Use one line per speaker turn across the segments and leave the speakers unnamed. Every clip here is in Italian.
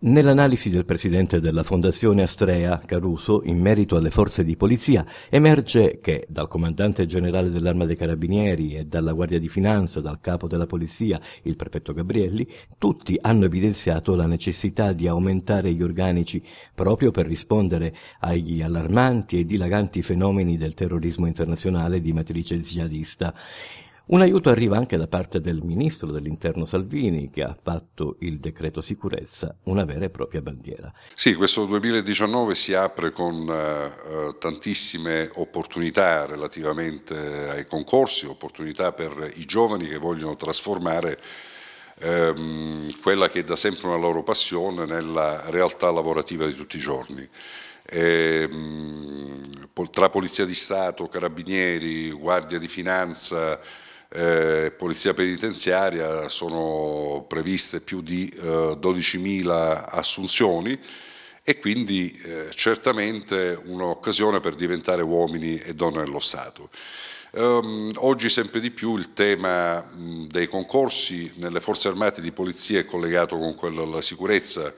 Nell'analisi del presidente della Fondazione Astrea, Caruso, in merito alle forze di polizia, emerge che dal comandante generale dell'arma dei carabinieri e dalla Guardia di Finanza, dal capo della polizia, il prefetto Gabrielli, tutti hanno evidenziato la necessità di aumentare gli organici proprio per rispondere agli allarmanti e dilaganti fenomeni del terrorismo internazionale di matrice jihadista. Un aiuto arriva anche da parte del ministro dell'interno Salvini che ha fatto il decreto sicurezza una vera e propria bandiera.
Sì, questo 2019 si apre con eh, tantissime opportunità relativamente ai concorsi, opportunità per i giovani che vogliono trasformare ehm, quella che è da sempre una loro passione nella realtà lavorativa di tutti i giorni. E, ehm, tra Polizia di Stato, Carabinieri, Guardia di Finanza, eh, polizia penitenziaria sono previste più di eh, 12.000 assunzioni e quindi eh, certamente un'occasione per diventare uomini e donne dello Stato. Um, oggi sempre di più il tema mh, dei concorsi nelle forze armate di polizia è collegato con quello della sicurezza,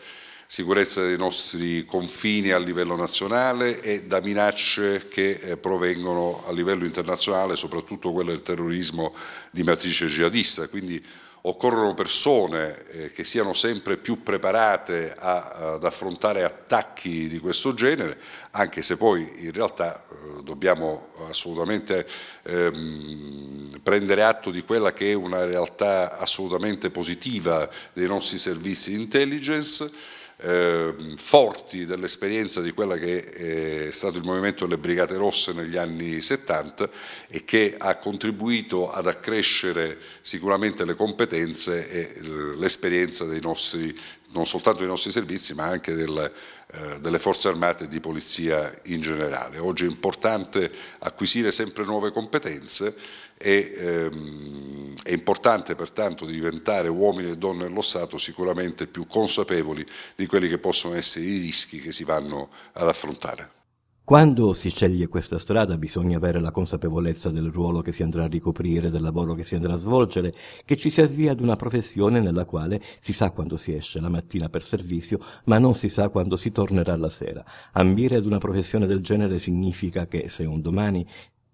sicurezza dei nostri confini a livello nazionale e da minacce che eh, provengono a livello internazionale, soprattutto quella del terrorismo di matrice jihadista. Quindi occorrono persone eh, che siano sempre più preparate a, ad affrontare attacchi di questo genere, anche se poi in realtà eh, dobbiamo assolutamente ehm, prendere atto di quella che è una realtà assolutamente positiva dei nostri servizi di intelligence eh, forti dell'esperienza di quella che eh, è stato il movimento delle Brigate Rosse negli anni 70 e che ha contribuito ad accrescere sicuramente le competenze e eh, l'esperienza dei nostri non soltanto dei nostri servizi ma anche del, eh, delle forze armate e di polizia in generale. Oggi è importante acquisire sempre nuove competenze e ehm, è importante pertanto diventare uomini e donne dello Stato sicuramente più consapevoli di quelli che possono essere i rischi che si vanno ad affrontare.
Quando si sceglie questa strada bisogna avere la consapevolezza del ruolo che si andrà a ricoprire, del lavoro che si andrà a svolgere, che ci si avvia ad una professione nella quale si sa quando si esce la mattina per servizio, ma non si sa quando si tornerà la sera. Ambire ad una professione del genere significa che se un domani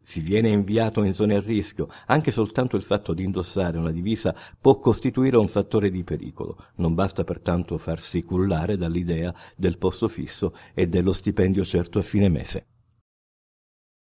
si viene inviato in zone a rischio, anche soltanto il fatto di indossare una divisa può costituire un fattore di pericolo. Non basta pertanto farsi cullare dall'idea del posto fisso e dello stipendio certo a fine mese.